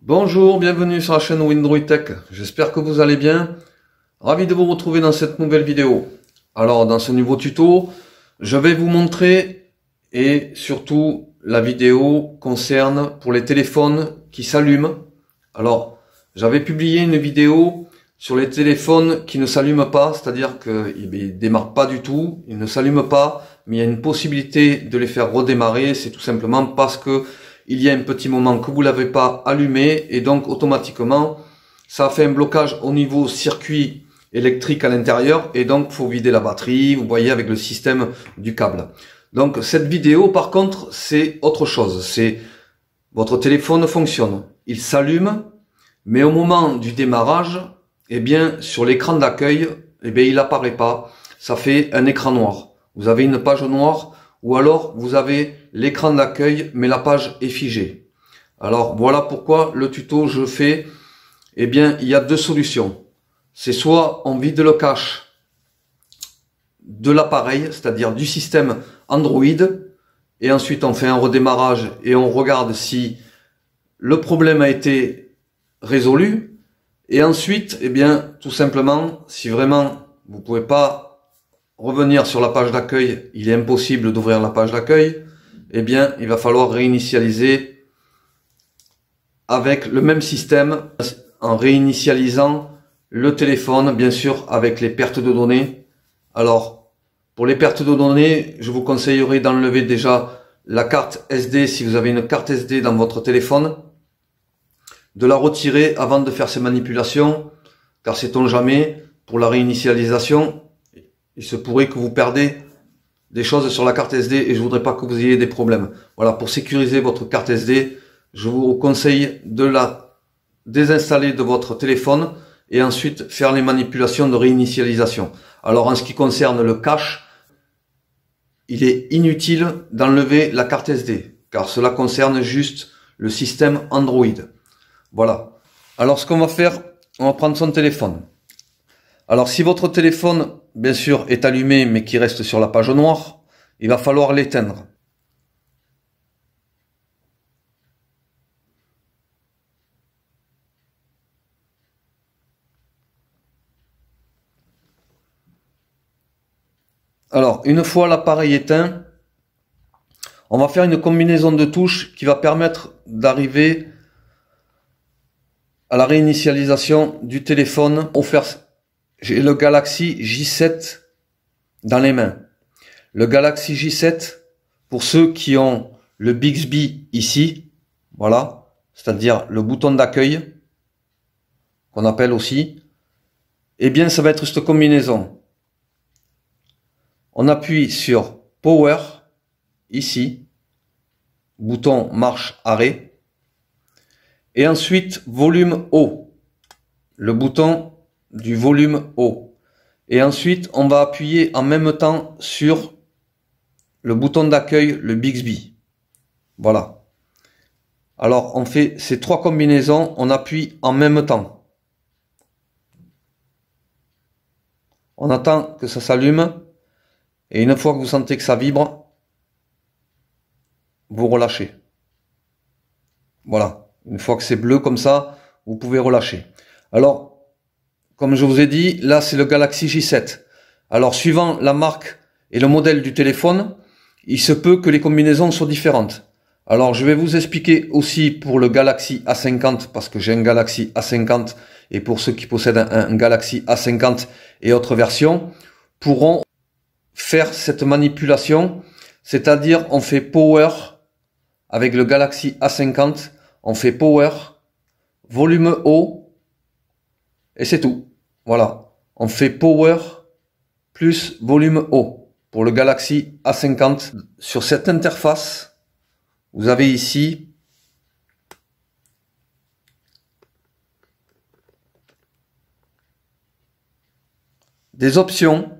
Bonjour, bienvenue sur la chaîne Windroid Tech, j'espère que vous allez bien. Ravi de vous retrouver dans cette nouvelle vidéo. Alors dans ce nouveau tuto, je vais vous montrer et surtout la vidéo concerne pour les téléphones qui s'allument. Alors j'avais publié une vidéo sur les téléphones qui ne s'allument pas, c'est-à-dire qu'ils ne démarrent pas du tout, ils ne s'allument pas, mais il y a une possibilité de les faire redémarrer, c'est tout simplement parce que il y a un petit moment que vous l'avez pas allumé et donc automatiquement ça fait un blocage au niveau circuit électrique à l'intérieur et donc faut vider la batterie, vous voyez avec le système du câble. Donc cette vidéo par contre c'est autre chose, c'est votre téléphone fonctionne, il s'allume mais au moment du démarrage eh bien, sur l'écran d'accueil, eh bien, il n'apparaît pas. Ça fait un écran noir. Vous avez une page noire ou alors vous avez l'écran d'accueil mais la page est figée. Alors voilà pourquoi le tuto je fais, eh bien il y a deux solutions. C'est soit on vide le cache de l'appareil, c'est-à-dire du système Android, et ensuite on fait un redémarrage et on regarde si le problème a été résolu, et ensuite, eh bien, tout simplement, si vraiment vous pouvez pas revenir sur la page d'accueil, il est impossible d'ouvrir la page d'accueil, eh bien, il va falloir réinitialiser avec le même système en réinitialisant le téléphone, bien sûr, avec les pertes de données. Alors, pour les pertes de données, je vous conseillerais d'enlever déjà la carte SD si vous avez une carte SD dans votre téléphone de la retirer avant de faire ces manipulations, car sait-on jamais, pour la réinitialisation, il se pourrait que vous perdez des choses sur la carte SD et je voudrais pas que vous ayez des problèmes. Voilà, pour sécuriser votre carte SD, je vous conseille de la désinstaller de votre téléphone et ensuite faire les manipulations de réinitialisation. Alors en ce qui concerne le cache, il est inutile d'enlever la carte SD car cela concerne juste le système Android. Voilà. Alors ce qu'on va faire, on va prendre son téléphone. Alors si votre téléphone, bien sûr, est allumé mais qui reste sur la page noire, il va falloir l'éteindre. Alors, une fois l'appareil éteint, on va faire une combinaison de touches qui va permettre d'arriver à la réinitialisation du téléphone offert. J'ai le Galaxy J7 dans les mains. Le Galaxy J7, pour ceux qui ont le Bixby ici, voilà, c'est-à-dire le bouton d'accueil, qu'on appelle aussi, eh bien ça va être cette combinaison. On appuie sur Power, ici, bouton marche arrêt, et ensuite, volume haut. Le bouton du volume haut. Et ensuite, on va appuyer en même temps sur le bouton d'accueil, le Bixby. Voilà. Alors, on fait ces trois combinaisons, on appuie en même temps. On attend que ça s'allume. Et une fois que vous sentez que ça vibre, vous relâchez. Voilà. Une fois que c'est bleu comme ça, vous pouvez relâcher. Alors, comme je vous ai dit, là c'est le Galaxy J7. Alors suivant la marque et le modèle du téléphone, il se peut que les combinaisons soient différentes. Alors je vais vous expliquer aussi pour le Galaxy A50 parce que j'ai un Galaxy A50 et pour ceux qui possèdent un, Galaxy A50 et autres versions pourront faire cette manipulation, c'est-à-dire on fait power avec le Galaxy A50 on fait power, volume haut, et c'est tout. Voilà. On fait power plus volume haut pour le Galaxy A50. Sur cette interface, vous avez ici des options.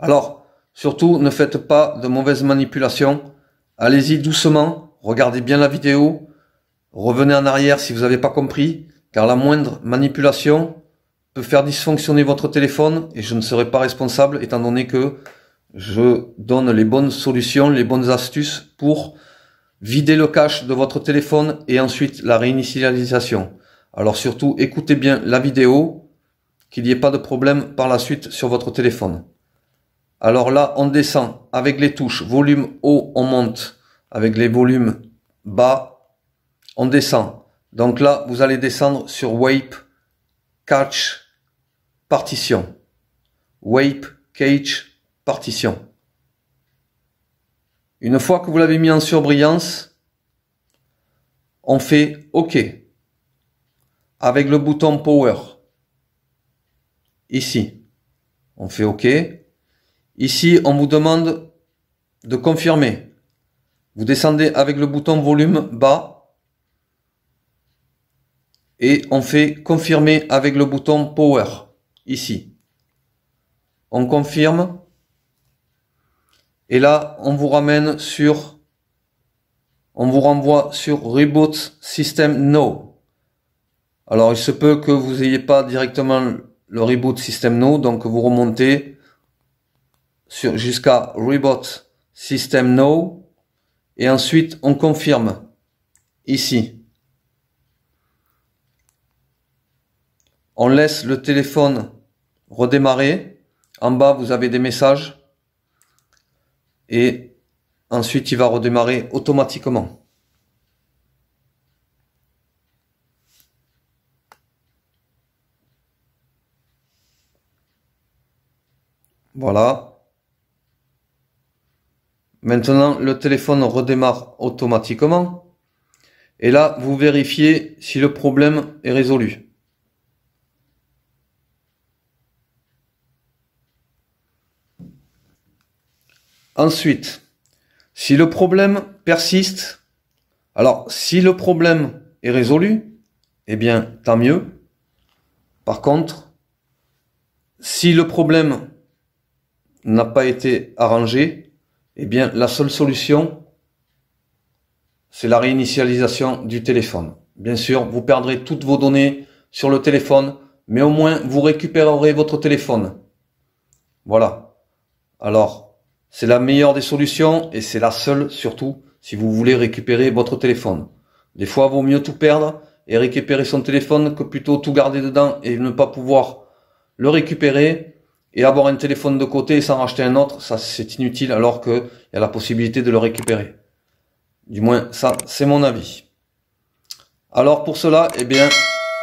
Alors, surtout, ne faites pas de mauvaises manipulations. Allez-y doucement, regardez bien la vidéo, Revenez en arrière si vous n'avez pas compris, car la moindre manipulation peut faire dysfonctionner votre téléphone et je ne serai pas responsable étant donné que je donne les bonnes solutions, les bonnes astuces pour vider le cache de votre téléphone et ensuite la réinitialisation. Alors surtout, écoutez bien la vidéo, qu'il n'y ait pas de problème par la suite sur votre téléphone. Alors là, on descend avec les touches volume haut, on monte avec les volumes bas, on descend. Donc là, vous allez descendre sur Wape, Catch, Partition. Wape, Cage, Partition. Une fois que vous l'avez mis en surbrillance, on fait OK avec le bouton Power. Ici, on fait OK. Ici, on vous demande de confirmer. Vous descendez avec le bouton volume bas et on fait confirmer avec le bouton Power ici. On confirme et là on vous ramène sur on vous renvoie sur Reboot System No. Alors il se peut que vous n'ayez pas directement le Reboot System No, donc vous remontez sur jusqu'à Reboot System No et ensuite on confirme ici. On laisse le téléphone redémarrer. En bas, vous avez des messages. Et ensuite, il va redémarrer automatiquement. Voilà. Maintenant, le téléphone redémarre automatiquement. Et là, vous vérifiez si le problème est résolu. Ensuite, si le problème persiste, alors si le problème est résolu, eh bien tant mieux. Par contre, si le problème n'a pas été arrangé, eh bien la seule solution, c'est la réinitialisation du téléphone. Bien sûr, vous perdrez toutes vos données sur le téléphone, mais au moins vous récupérerez votre téléphone. Voilà. Alors, c'est la meilleure des solutions et c'est la seule surtout si vous voulez récupérer votre téléphone. Des fois, vaut mieux tout perdre et récupérer son téléphone que plutôt tout garder dedans et ne pas pouvoir le récupérer et avoir un téléphone de côté et s'en racheter un autre, ça c'est inutile alors qu'il y a la possibilité de le récupérer. Du moins, ça c'est mon avis. Alors pour cela, eh bien,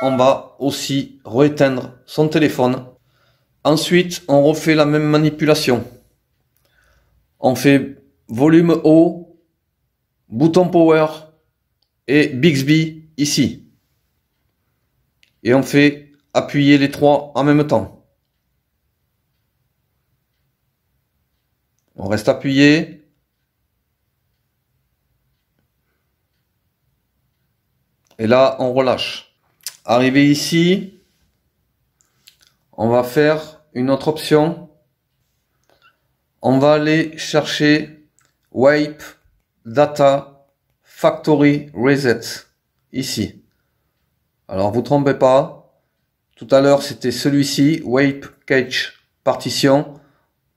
on va aussi rééteindre son téléphone. Ensuite, on refait la même manipulation on fait volume haut, bouton power et Bixby ici. Et on fait appuyer les trois en même temps. On reste appuyé. Et là, on relâche. Arrivé ici, on va faire une autre option on va aller chercher wipe data factory reset ici. Alors vous trompez pas, tout à l'heure c'était celui-ci, wipe catch partition,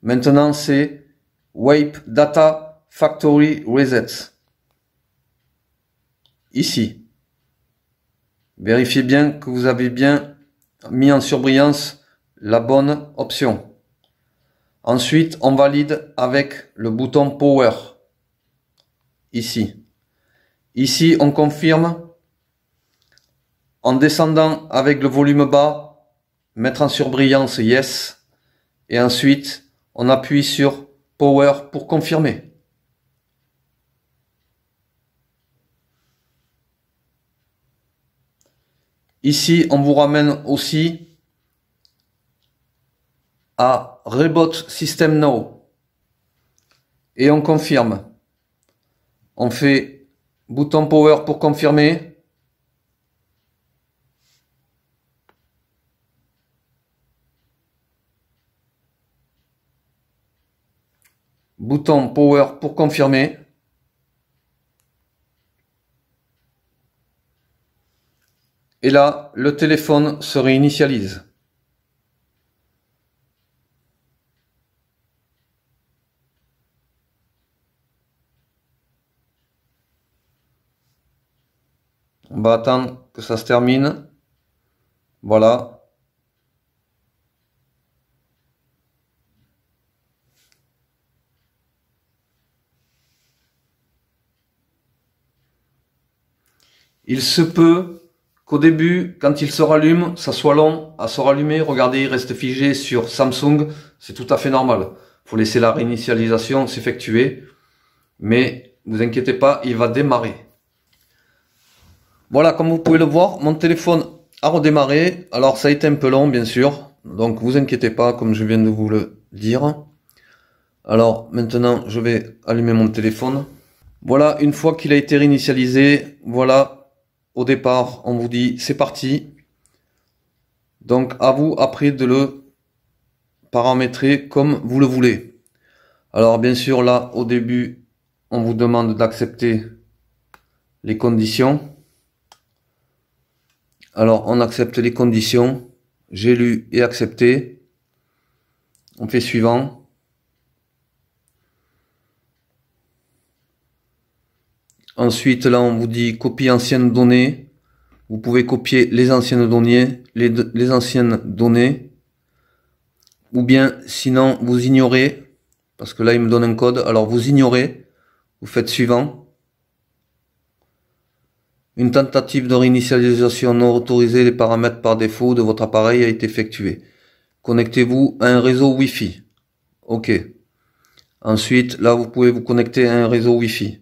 maintenant c'est wipe data factory reset. Ici. Vérifiez bien que vous avez bien mis en surbrillance la bonne option. Ensuite, on valide avec le bouton Power. Ici. Ici, on confirme en descendant avec le volume bas, mettre en surbrillance Yes. Et ensuite, on appuie sur Power pour confirmer. Ici, on vous ramène aussi à Rebot System Now. Et on confirme. On fait bouton power pour confirmer. Bouton power pour confirmer. Et là, le téléphone se réinitialise. On va attendre que ça se termine. Voilà. Il se peut qu'au début, quand il se rallume, ça soit long à se rallumer. Regardez, il reste figé sur Samsung. C'est tout à fait normal. Faut laisser la réinitialisation s'effectuer. Mais ne vous inquiétez pas, il va démarrer. Voilà, comme vous pouvez le voir, mon téléphone a redémarré. Alors ça a été un peu long, bien sûr. Donc vous inquiétez pas, comme je viens de vous le dire. Alors maintenant, je vais allumer mon téléphone. Voilà, une fois qu'il a été réinitialisé, voilà, au départ, on vous dit c'est parti. Donc à vous après de le paramétrer comme vous le voulez. Alors bien sûr, là, au début, on vous demande d'accepter les conditions. Alors, on accepte les conditions. J'ai lu et accepté. On fait suivant. Ensuite, là, on vous dit copie anciennes données. Vous pouvez copier les anciennes données, les, les anciennes données. Ou bien, sinon, vous ignorez. Parce que là, il me donne un code. Alors, vous ignorez. Vous faites suivant. Une tentative de réinitialisation non autorisée des paramètres par défaut de votre appareil a été effectuée. Connectez-vous à un réseau Wi-Fi. OK. Ensuite, là, vous pouvez vous connecter à un réseau Wi-Fi.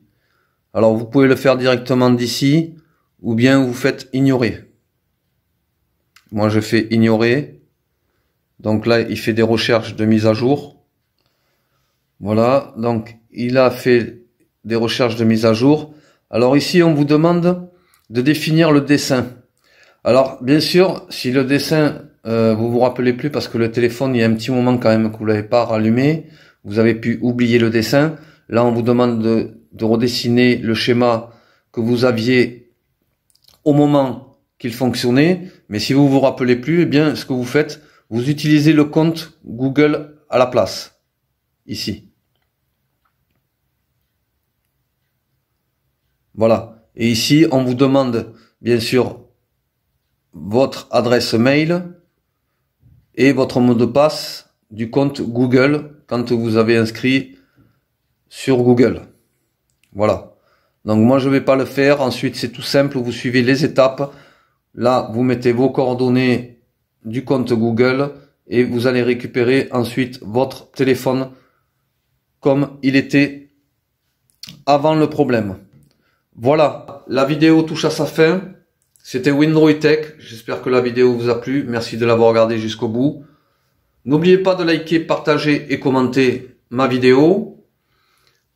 Alors, vous pouvez le faire directement d'ici ou bien vous faites ignorer. Moi, je fais ignorer. Donc là, il fait des recherches de mise à jour. Voilà, donc il a fait des recherches de mise à jour. Alors ici, on vous demande de définir le dessin. Alors, bien sûr, si le dessin, euh, vous vous rappelez plus parce que le téléphone, il y a un petit moment quand même que vous l'avez pas rallumé, vous avez pu oublier le dessin. Là, on vous demande de, de redessiner le schéma que vous aviez au moment qu'il fonctionnait. Mais si vous vous rappelez plus, eh bien, ce que vous faites, vous utilisez le compte Google à la place. Ici. Voilà. Et ici, on vous demande, bien sûr, votre adresse mail et votre mot de passe du compte Google quand vous avez inscrit sur Google. Voilà. Donc moi je ne vais pas le faire. Ensuite c'est tout simple, vous suivez les étapes. Là vous mettez vos coordonnées du compte Google et vous allez récupérer ensuite votre téléphone comme il était avant le problème. Voilà, la vidéo touche à sa fin. C'était Windroy Tech. J'espère que la vidéo vous a plu. Merci de l'avoir regardé jusqu'au bout. N'oubliez pas de liker, partager et commenter ma vidéo.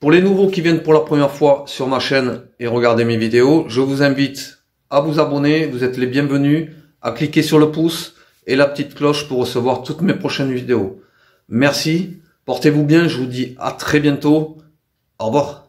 Pour les nouveaux qui viennent pour la première fois sur ma chaîne et regarder mes vidéos, je vous invite à vous abonner. Vous êtes les bienvenus. À cliquer sur le pouce et la petite cloche pour recevoir toutes mes prochaines vidéos. Merci. Portez-vous bien. Je vous dis à très bientôt. Au revoir.